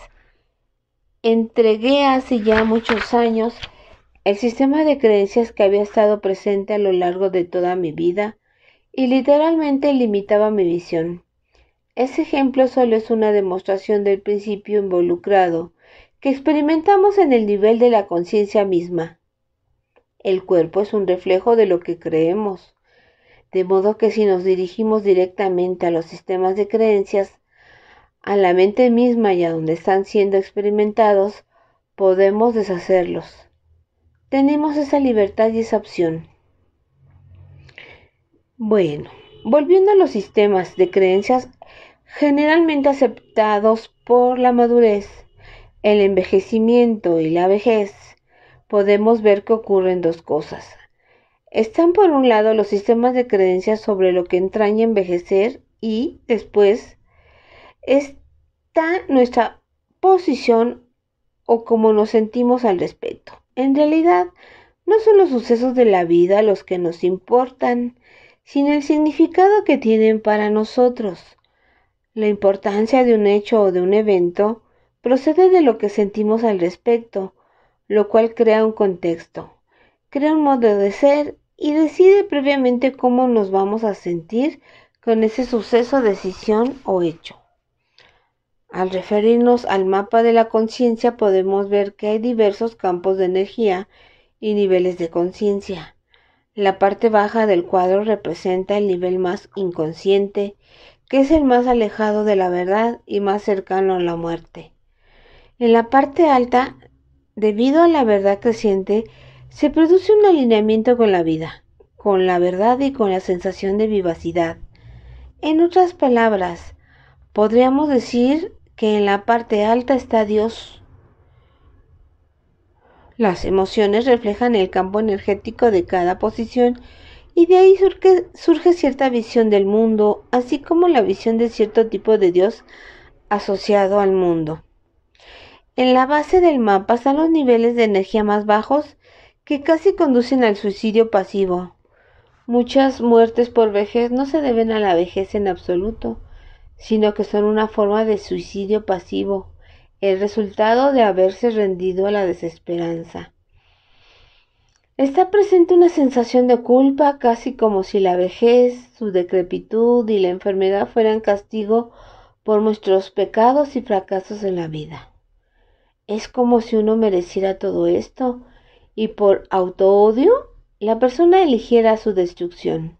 Entregué hace ya muchos años el sistema de creencias que había estado presente a lo largo de toda mi vida y literalmente limitaba mi visión. Ese ejemplo solo es una demostración del principio involucrado que experimentamos en el nivel de la conciencia misma. El cuerpo es un reflejo de lo que creemos, de modo que si nos dirigimos directamente a los sistemas de creencias, a la mente misma y a donde están siendo experimentados, podemos deshacerlos tenemos esa libertad y esa opción. Bueno, volviendo a los sistemas de creencias generalmente aceptados por la madurez, el envejecimiento y la vejez, podemos ver que ocurren dos cosas. Están por un lado los sistemas de creencias sobre lo que entraña envejecer y después está nuestra posición o cómo nos sentimos al respecto. En realidad, no son los sucesos de la vida los que nos importan, sino el significado que tienen para nosotros. La importancia de un hecho o de un evento procede de lo que sentimos al respecto, lo cual crea un contexto, crea un modo de ser y decide previamente cómo nos vamos a sentir con ese suceso, decisión o hecho. Al referirnos al mapa de la conciencia podemos ver que hay diversos campos de energía y niveles de conciencia. La parte baja del cuadro representa el nivel más inconsciente, que es el más alejado de la verdad y más cercano a la muerte. En la parte alta, debido a la verdad creciente, se produce un alineamiento con la vida, con la verdad y con la sensación de vivacidad. En otras palabras, podríamos decir que en la parte alta está Dios. Las emociones reflejan el campo energético de cada posición y de ahí surge, cierta visión del mundo, así como la visión de cierto tipo de Dios asociado al mundo. En la base del mapa están los niveles de energía más bajos que casi conducen al suicidio pasivo. Muchas muertes por vejez no se deben a la vejez en absoluto, sino que son una forma de suicidio pasivo, el resultado de haberse rendido a la desesperanza. Está presente una sensación de culpa, casi como si la vejez, su decrepitud y la enfermedad fueran castigo por nuestros pecados y fracasos en la vida. Es como si uno mereciera todo esto y por autoodio la persona eligiera su destrucción.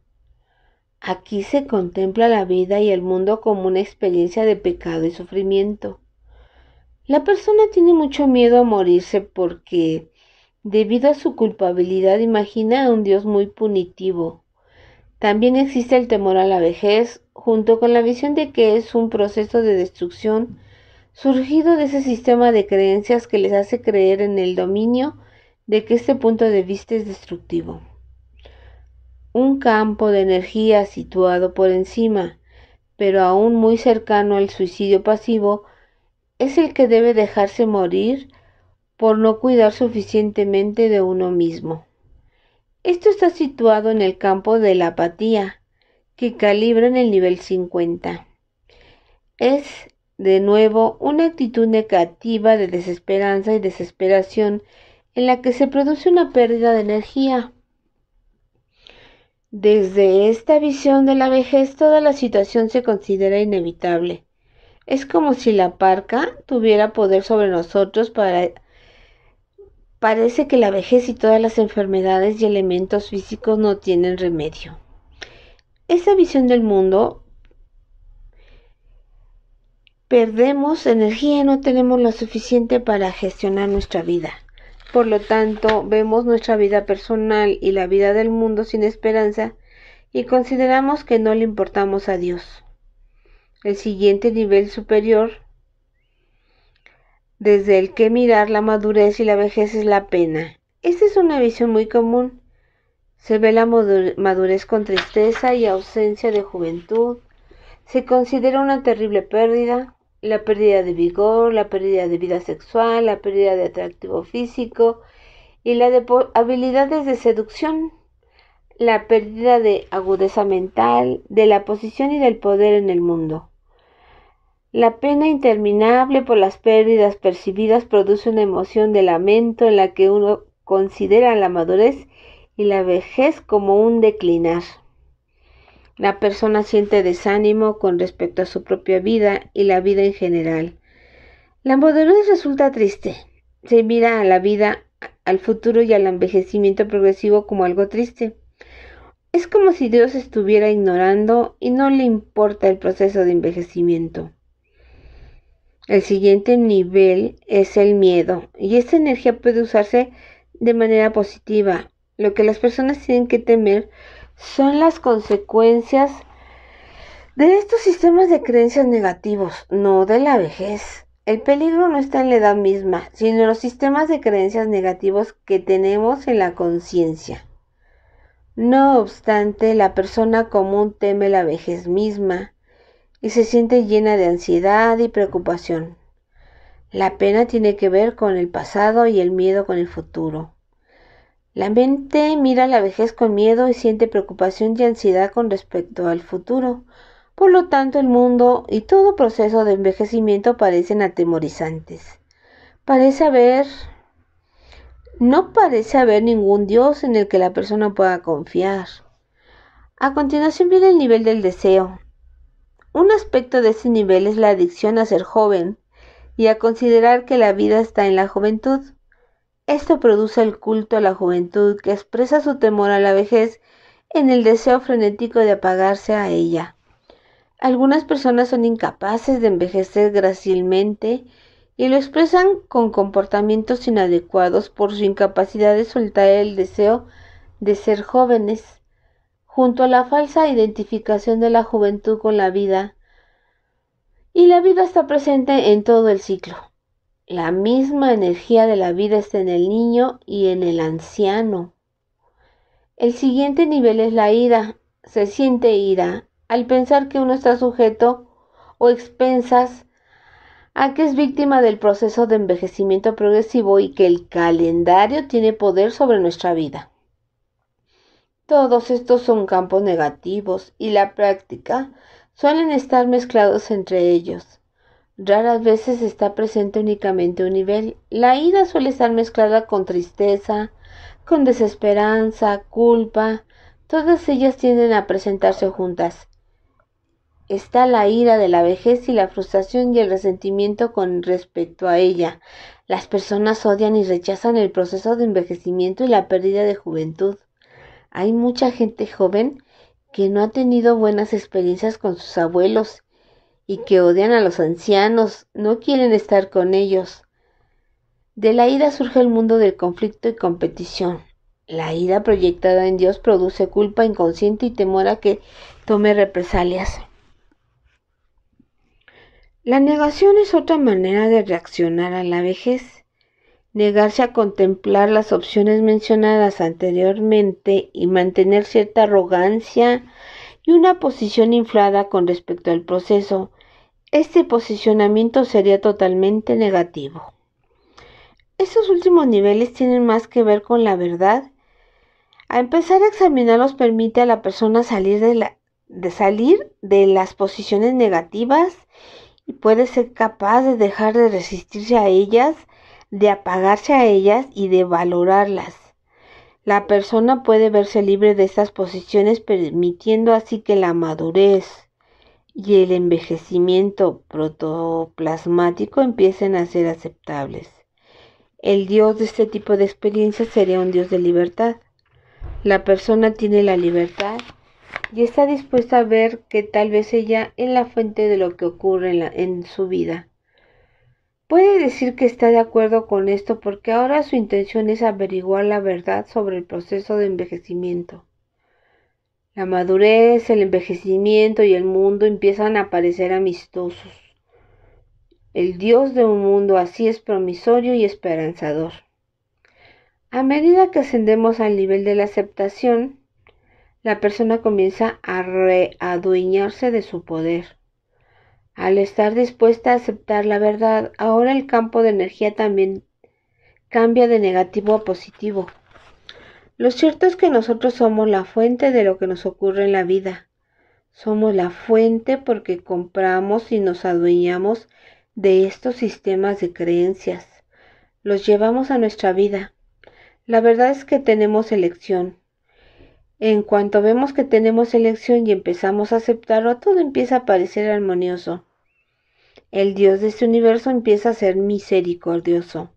Aquí se contempla la vida y el mundo como una experiencia de pecado y sufrimiento. La persona tiene mucho miedo a morirse porque, debido a su culpabilidad, imagina a un Dios muy punitivo. También existe el temor a la vejez, junto con la visión de que es un proceso de destrucción surgido de ese sistema de creencias que les hace creer en el dominio de que este punto de vista es destructivo un campo de energía situado por encima, pero aún muy cercano al suicidio pasivo, es el que debe dejarse morir por no cuidar suficientemente de uno mismo. Esto está situado en el campo de la apatía, que calibra en el nivel 50. Es, de nuevo, una actitud negativa de desesperanza y desesperación en la que se produce una pérdida de energía desde esta visión de la vejez toda la situación se considera inevitable. Es como si la parca tuviera poder sobre nosotros para... Parece que la vejez y todas las enfermedades y elementos físicos no tienen remedio. Esa visión del mundo perdemos energía y no tenemos lo suficiente para gestionar nuestra vida. Por lo tanto, vemos nuestra vida personal y la vida del mundo sin esperanza y consideramos que no le importamos a Dios. El siguiente nivel superior desde el que mirar la madurez y la vejez es la pena. Esta es una visión muy común. Se ve la madurez con tristeza y ausencia de juventud. Se considera una terrible pérdida la pérdida de vigor, la pérdida de vida sexual, la pérdida de atractivo físico y la de habilidades de seducción, la pérdida de agudeza mental, de la posición y del poder en el mundo. La pena interminable por las pérdidas percibidas produce una emoción de lamento en la que uno considera la madurez y la vejez como un declinar. La persona siente desánimo con respecto a su propia vida y la vida en general. La madurez resulta triste. Se mira a la vida, al futuro y al envejecimiento progresivo como algo triste. Es como si Dios estuviera ignorando y no le importa el proceso de envejecimiento. El siguiente nivel es el miedo y esta energía puede usarse de manera positiva. Lo que las personas tienen que temer son las consecuencias de estos sistemas de creencias negativos, no de la vejez. El peligro no está en la edad misma, sino en los sistemas de creencias negativos que tenemos en la conciencia. No obstante, la persona común teme la vejez misma y se siente llena de ansiedad y preocupación. La pena tiene que ver con el pasado y el miedo con el futuro. La mente mira la vejez con miedo y siente preocupación y ansiedad con respecto al futuro. Por lo tanto, el mundo y todo proceso de envejecimiento parecen atemorizantes. Parece haber... No parece haber ningún Dios en el que la persona pueda confiar. A continuación viene el nivel del deseo. Un aspecto de este nivel es la adicción a ser joven y a considerar que la vida está en la juventud. Esto produce el culto a la juventud que expresa su temor a la vejez en el deseo frenético de apagarse a ella. Algunas personas son incapaces de envejecer grácilmente y lo expresan con comportamientos inadecuados por su incapacidad de soltar el deseo de ser jóvenes junto a la falsa identificación de la juventud con la vida. Y la vida está presente en todo el ciclo. La misma energía de la vida está en el niño y en el anciano. El siguiente nivel es la ira. Se siente ira al pensar que uno está sujeto o expensas a que es víctima del proceso de envejecimiento progresivo y que el calendario tiene poder sobre nuestra vida. Todos estos son campos negativos y la práctica suelen estar mezclados entre ellos. Raras veces está presente únicamente un nivel. La ira suele estar mezclada con tristeza, con desesperanza, culpa. Todas ellas tienden a presentarse juntas. Está la ira de la vejez y la frustración y el resentimiento con respecto a ella. Las personas odian y rechazan el proceso de envejecimiento y la pérdida de juventud. Hay mucha gente joven que no ha tenido buenas experiencias con sus abuelos y que odian a los ancianos, no quieren estar con ellos. De la ira surge el mundo del conflicto y competición. La ira proyectada en Dios produce culpa inconsciente y temor a que tome represalias. La negación es otra manera de reaccionar a la vejez. Negarse a contemplar las opciones mencionadas anteriormente y mantener cierta arrogancia y una posición inflada con respecto al proceso este posicionamiento sería totalmente negativo. Estos últimos niveles tienen más que ver con la verdad. A empezar a examinarlos permite a la persona salir de, salir de las posiciones negativas y puede ser capaz de dejar de resistirse a ellas, de apagarse a ellas y de valorarlas. La persona puede verse libre de estas posiciones permitiendo así que la madurez, y el envejecimiento protoplasmático empiecen a ser aceptables. El dios de este tipo de experiencias sería un dios de libertad. La persona tiene la libertad y está dispuesta a ver que tal vez ella es la fuente de lo que ocurre en, en su vida. Puede decir que está de acuerdo con esto porque ahora su intención es averiguar la verdad sobre el proceso de envejecimiento. La madurez, el envejecimiento y el mundo empiezan a parecer amistosos. El Dios de un mundo así es promisorio y esperanzador. A medida que ascendemos al nivel de la aceptación, la persona comienza a readueñarse de su poder. Al estar dispuesta a aceptar la verdad, ahora el campo de energía también cambia de negativo a positivo. Lo cierto es que nosotros somos la fuente de lo que nos ocurre en la vida. Somos la fuente porque compramos y nos adueñamos de estos sistemas de creencias. Los llevamos a nuestra vida. La verdad es que tenemos elección. En cuanto vemos que tenemos elección y empezamos a aceptarlo, todo empieza a parecer armonioso. El Dios de este universo empieza a ser misericordioso.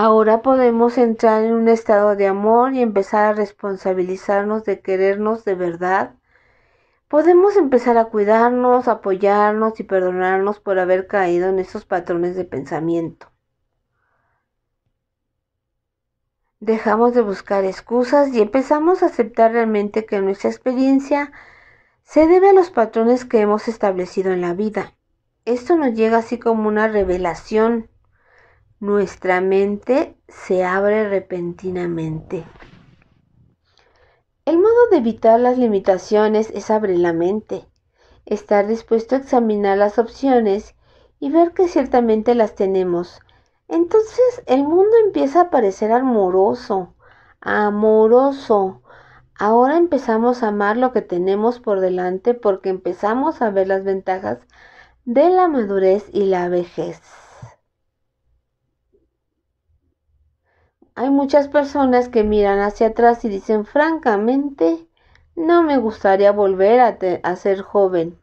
Ahora podemos entrar en un estado de amor y empezar a responsabilizarnos de querernos de verdad. Podemos empezar a cuidarnos, apoyarnos y perdonarnos por haber caído en esos patrones de pensamiento. Dejamos de buscar excusas y empezamos a aceptar realmente que nuestra experiencia se debe a los patrones que hemos establecido en la vida. Esto nos llega así como una revelación nuestra mente se abre repentinamente. El modo de evitar las limitaciones es abrir la mente, estar dispuesto a examinar las opciones y ver que ciertamente las tenemos. Entonces el mundo empieza a parecer amoroso, amoroso. Ahora empezamos a amar lo que tenemos por delante porque empezamos a ver las ventajas de la madurez y la vejez. Hay muchas personas que miran hacia atrás y dicen francamente, no me gustaría volver a, ser joven.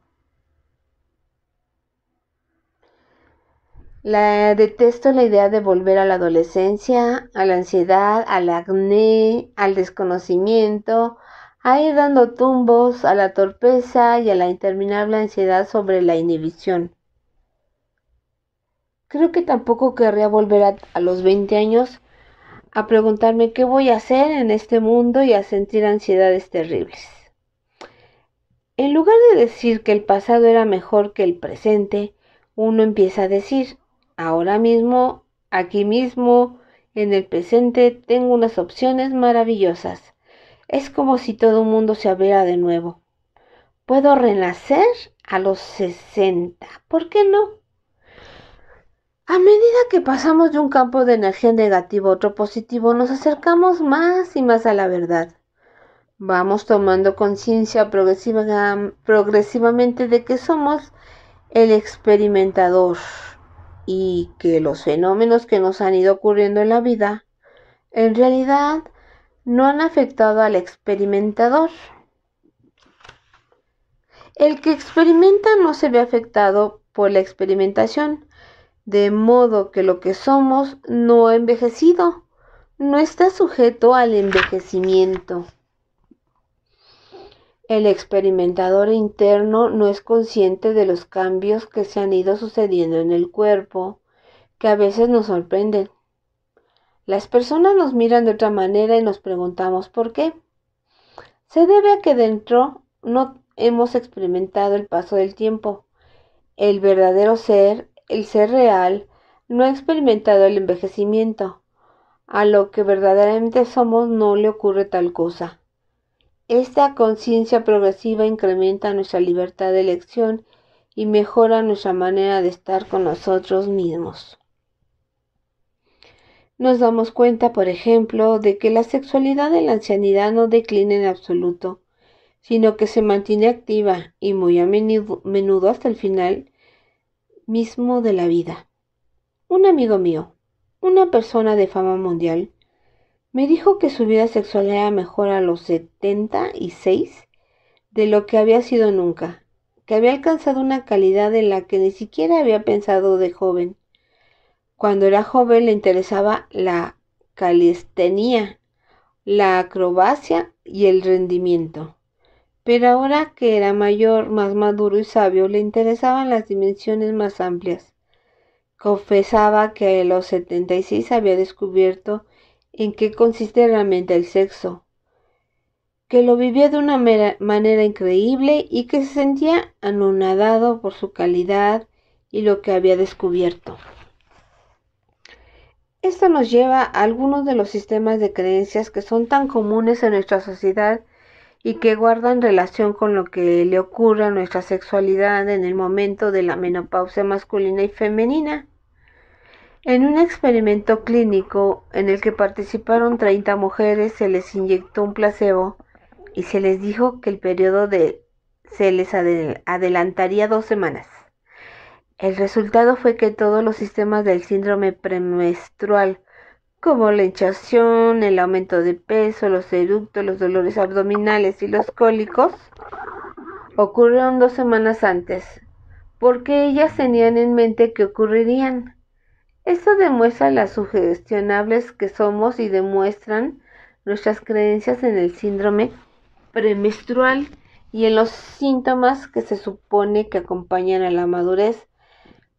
La detesto la idea de volver a la adolescencia, a la ansiedad, al acné, al desconocimiento, a ir dando tumbos a la torpeza y a la interminable ansiedad sobre la inhibición. Creo que tampoco querría volver a, a los 20 años a preguntarme qué voy a hacer en este mundo y a sentir ansiedades terribles. En lugar de decir que el pasado era mejor que el presente, uno empieza a decir, ahora mismo, aquí mismo, en el presente, tengo unas opciones maravillosas. Es como si todo el mundo se abriera de nuevo. Puedo renacer a los 60. ¿Por qué no? A medida que pasamos de un campo de energía negativo a otro positivo, nos acercamos más y más a la verdad. Vamos tomando conciencia progresivamente de que somos el experimentador y que los fenómenos que nos han ido ocurriendo en la vida en realidad no han afectado al experimentador. El que experimenta no se ve afectado por la experimentación, de modo que lo que somos no ha envejecido, no está sujeto al envejecimiento. El experimentador interno no es consciente de los cambios que se han ido sucediendo en el cuerpo, que a veces nos sorprenden. Las personas nos miran de otra manera y nos preguntamos por qué. Se debe a que dentro no hemos experimentado el paso del tiempo. El verdadero ser el ser real no ha experimentado el envejecimiento. A lo que verdaderamente somos no le ocurre tal cosa. Esta conciencia progresiva incrementa nuestra libertad de elección y mejora nuestra manera de estar con nosotros mismos. Nos damos cuenta, por ejemplo, de que la sexualidad en la ancianidad no declina en absoluto, sino que se mantiene activa y muy a menudo, menudo hasta el final mismo de la vida. Un amigo mío, una persona de fama mundial, me dijo que su vida sexual era mejor a los 76 de lo que había sido nunca, que había alcanzado una calidad en la que ni siquiera había pensado de joven. Cuando era joven le interesaba la calistenía, la acrobacia y el rendimiento pero ahora que era mayor, más maduro y sabio, le interesaban las dimensiones más amplias. Confesaba que a los 76 había descubierto en qué consiste realmente el sexo, que lo vivía de una manera increíble y que se sentía anonadado por su calidad y lo que había descubierto. Esto nos lleva a algunos de los sistemas de creencias que son tan comunes en nuestra sociedad y que guardan relación con lo que le ocurre a nuestra sexualidad en el momento de la menopausia masculina y femenina. En un experimento clínico en el que participaron 30 mujeres se les inyectó un placebo y se les dijo que el periodo de se les adelantaría dos semanas. El resultado fue que todos los sistemas del síndrome premenstrual como la hinchazón, el aumento de peso, los eructos, los dolores abdominales y los cólicos, ocurrieron dos semanas antes, porque ellas tenían en mente que ocurrirían. Esto demuestra las sugestionables que somos y demuestran nuestras creencias en el síndrome premenstrual y en los síntomas que se supone que acompañan a la madurez,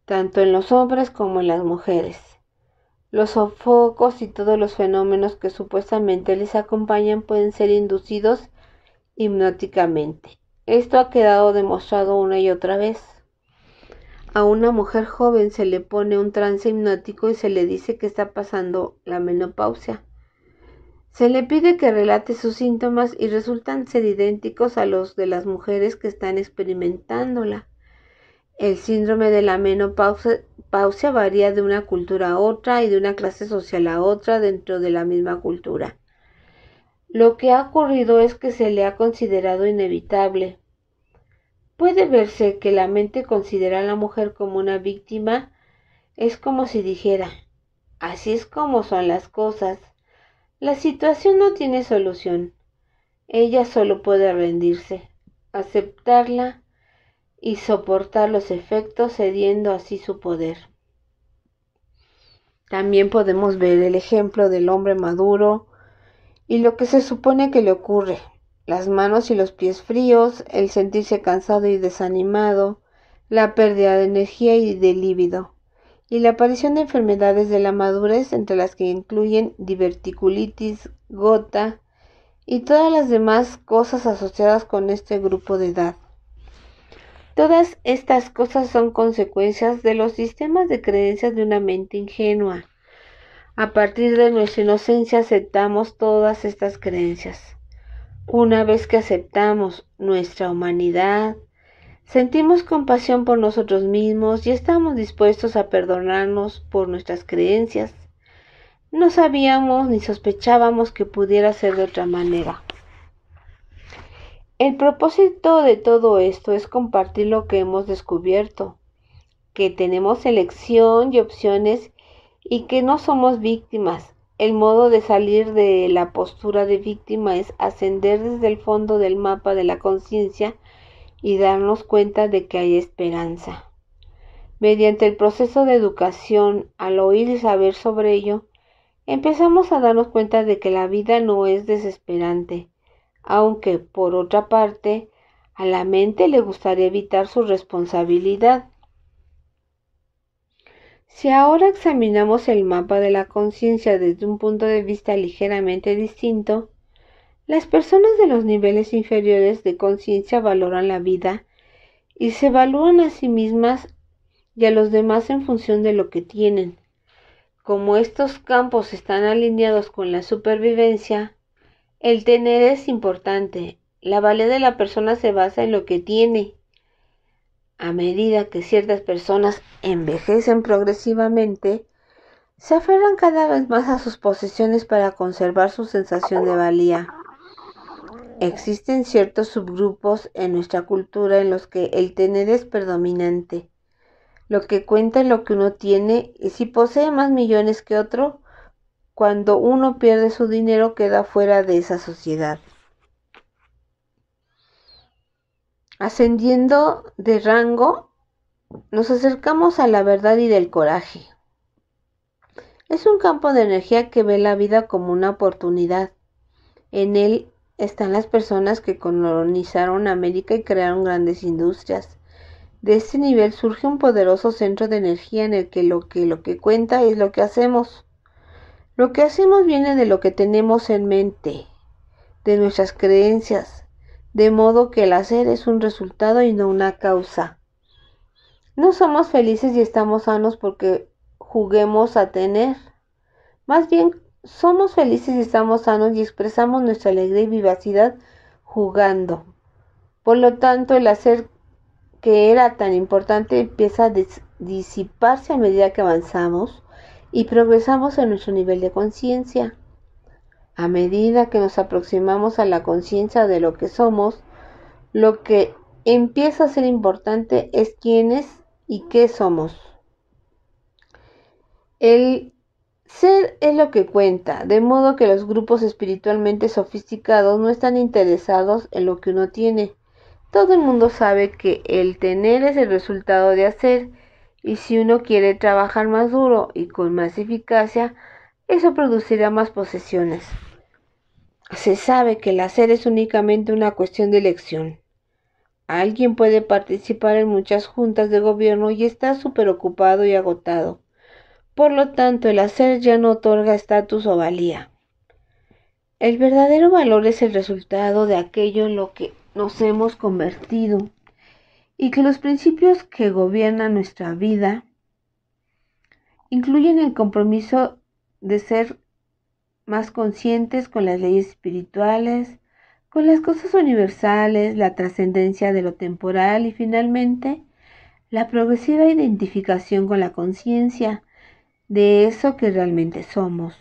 tanto en los hombres como en las mujeres. Los sofocos y todos los fenómenos que supuestamente les acompañan pueden ser inducidos hipnóticamente. Esto ha quedado demostrado una y otra vez. A una mujer joven se le pone un trance hipnótico y se le dice que está pasando la menopausia. Se le pide que relate sus síntomas y resultan ser idénticos a los de las mujeres que están experimentándola. El síndrome de la menopausia Pausa varía de una cultura a otra y de una clase social a otra dentro de la misma cultura. Lo que ha ocurrido es que se le ha considerado inevitable. Puede verse que la mente considera a la mujer como una víctima, es como si dijera, así es como son las cosas. La situación no tiene solución. Ella solo puede rendirse, aceptarla y soportar los efectos cediendo así su poder. También podemos ver el ejemplo del hombre maduro y lo que se supone que le ocurre, las manos y los pies fríos, el sentirse cansado y desanimado, la pérdida de energía y de líbido, y la aparición de enfermedades de la madurez entre las que incluyen diverticulitis, gota y todas las demás cosas asociadas con este grupo de edad. Todas estas cosas son consecuencias de los sistemas de creencias de una mente ingenua. A partir de nuestra inocencia aceptamos todas estas creencias. Una vez que aceptamos nuestra humanidad, sentimos compasión por nosotros mismos y estamos dispuestos a perdonarnos por nuestras creencias. No sabíamos ni sospechábamos que pudiera ser de otra manera. El propósito de todo esto es compartir lo que hemos descubierto, que tenemos elección y opciones y que no somos víctimas. El modo de salir de la postura de víctima es ascender desde el fondo del mapa de la conciencia y darnos cuenta de que hay esperanza. Mediante el proceso de educación, al oír y saber sobre ello, empezamos a darnos cuenta de que la vida no es desesperante, aunque por otra parte a la mente le gustaría evitar su responsabilidad. Si ahora examinamos el mapa de la conciencia desde un punto de vista ligeramente distinto, las personas de los niveles inferiores de conciencia valoran la vida y se evalúan a sí mismas y a los demás en función de lo que tienen. Como estos campos están alineados con la supervivencia, el tener es importante. La valía de la persona se basa en lo que tiene. A medida que ciertas personas envejecen progresivamente, se aferran cada vez más a sus posesiones para conservar su sensación de valía. Existen ciertos subgrupos en nuestra cultura en los que el tener es predominante. Lo que cuenta es lo que uno tiene y si posee más millones que otro, cuando uno pierde su dinero queda fuera de esa sociedad. Ascendiendo de rango, nos acercamos a la verdad y del coraje. Es un campo de energía que ve la vida como una oportunidad. En él están las personas que colonizaron América y crearon grandes industrias. De este nivel surge un poderoso centro de energía en el que lo que, lo que cuenta es lo que hacemos. Lo que hacemos viene de lo que tenemos en mente, de nuestras creencias, de modo que el hacer es un resultado y no una causa. No somos felices y estamos sanos porque juguemos a tener. Más bien, somos felices y estamos sanos y expresamos nuestra alegría y vivacidad jugando. Por lo tanto, el hacer que era tan importante empieza a disiparse a medida que avanzamos y progresamos en nuestro nivel de conciencia. A medida que nos aproximamos a la conciencia de lo que somos, lo que empieza a ser importante es quiénes y qué somos. El ser es lo que cuenta, de modo que los grupos espiritualmente sofisticados no están interesados en lo que uno tiene. Todo el mundo sabe que el tener es el resultado de hacer y si uno quiere trabajar más duro y con más eficacia, eso producirá más posesiones. Se sabe que el hacer es únicamente una cuestión de elección. Alguien puede participar en muchas juntas de gobierno y está súper ocupado y agotado. Por lo tanto, el hacer ya no otorga estatus o valía. El verdadero valor es el resultado de aquello en lo que nos hemos convertido y que los principios que gobiernan nuestra vida incluyen el compromiso de ser más conscientes con las leyes espirituales, con las cosas universales, la trascendencia de lo temporal y finalmente la progresiva identificación con la conciencia de eso que realmente somos.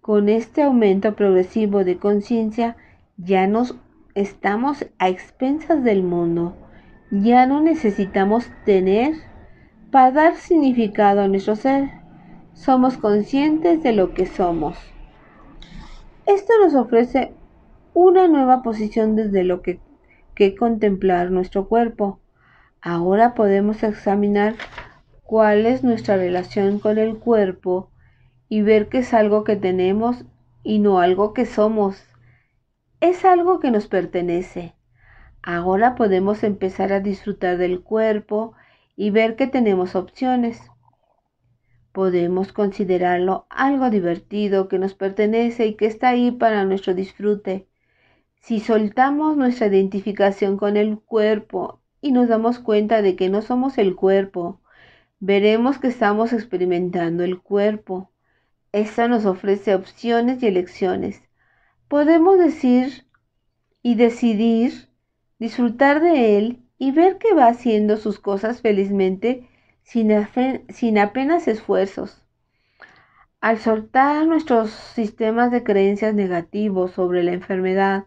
Con este aumento progresivo de conciencia ya nos estamos a expensas del mundo. Ya no necesitamos tener para dar significado a nuestro ser. Somos conscientes de lo que somos. Esto nos ofrece una nueva posición desde lo que, que contemplar nuestro cuerpo. Ahora podemos examinar cuál es nuestra relación con el cuerpo y ver que es algo que tenemos y no algo que somos es algo que nos pertenece. Ahora podemos empezar a disfrutar del cuerpo y ver que tenemos opciones. Podemos considerarlo algo divertido que nos pertenece y que está ahí para nuestro disfrute. Si soltamos nuestra identificación con el cuerpo y nos damos cuenta de que no somos el cuerpo, veremos que estamos experimentando el cuerpo. Esta nos ofrece opciones y elecciones podemos decir y decidir disfrutar de él y ver que va haciendo sus cosas felizmente sin, apenas esfuerzos. Al soltar nuestros sistemas de creencias negativos sobre la enfermedad,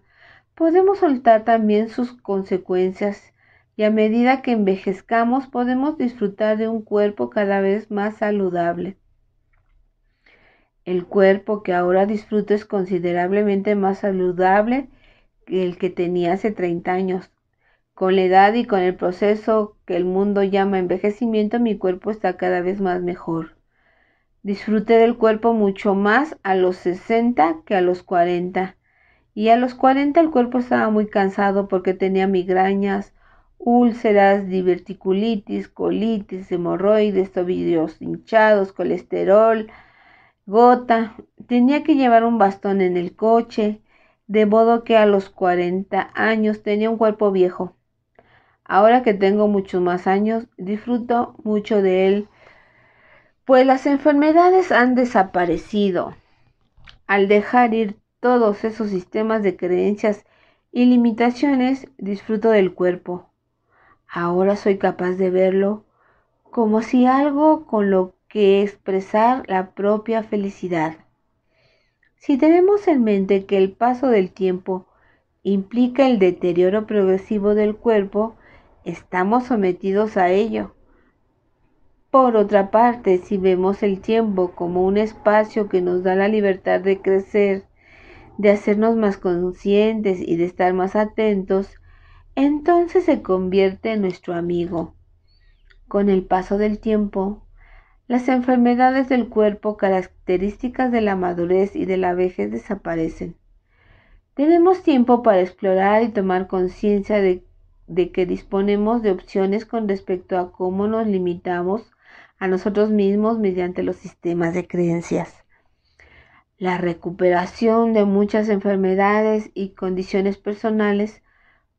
podemos soltar también sus consecuencias y a medida que envejezcamos podemos disfrutar de un cuerpo cada vez más saludable. El cuerpo que ahora disfruto es considerablemente más saludable que el que tenía hace 30 años. Con la edad y con el proceso que el mundo llama envejecimiento, mi cuerpo está cada vez más mejor. Disfruté del cuerpo mucho más a los 60 que a los 40. Y a los 40 el cuerpo estaba muy cansado porque tenía migrañas, úlceras, diverticulitis, colitis, hemorroides, tobillos hinchados, colesterol, Gota tenía que llevar un bastón en el coche, de modo que a los 40 años tenía un cuerpo viejo. Ahora que tengo muchos más años, disfruto mucho de él, pues las enfermedades han desaparecido. Al dejar ir todos esos sistemas de creencias y limitaciones, disfruto del cuerpo. Ahora soy capaz de verlo como si algo con lo que expresar la propia felicidad. Si tenemos en mente que el paso del tiempo implica el deterioro progresivo del cuerpo, estamos sometidos a ello. Por otra parte, si vemos el tiempo como un espacio que nos da la libertad de crecer, de hacernos más conscientes y de estar más atentos, entonces se convierte en nuestro amigo. Con el paso del tiempo, las enfermedades del cuerpo características de la madurez y de la vejez desaparecen. Tenemos tiempo para explorar y tomar conciencia de, que disponemos de opciones con respecto a cómo nos limitamos a nosotros mismos mediante los sistemas de creencias. La recuperación de muchas enfermedades y condiciones personales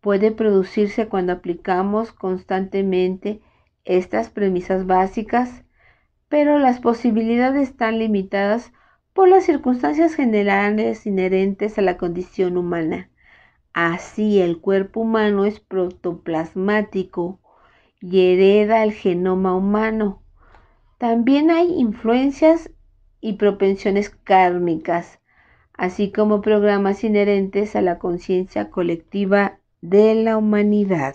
puede producirse cuando aplicamos constantemente estas premisas básicas pero las posibilidades están limitadas por las circunstancias generales inherentes a la condición humana. Así el cuerpo humano es protoplasmático y hereda el genoma humano. También hay influencias y propensiones kármicas, así como programas inherentes a la conciencia colectiva de la humanidad.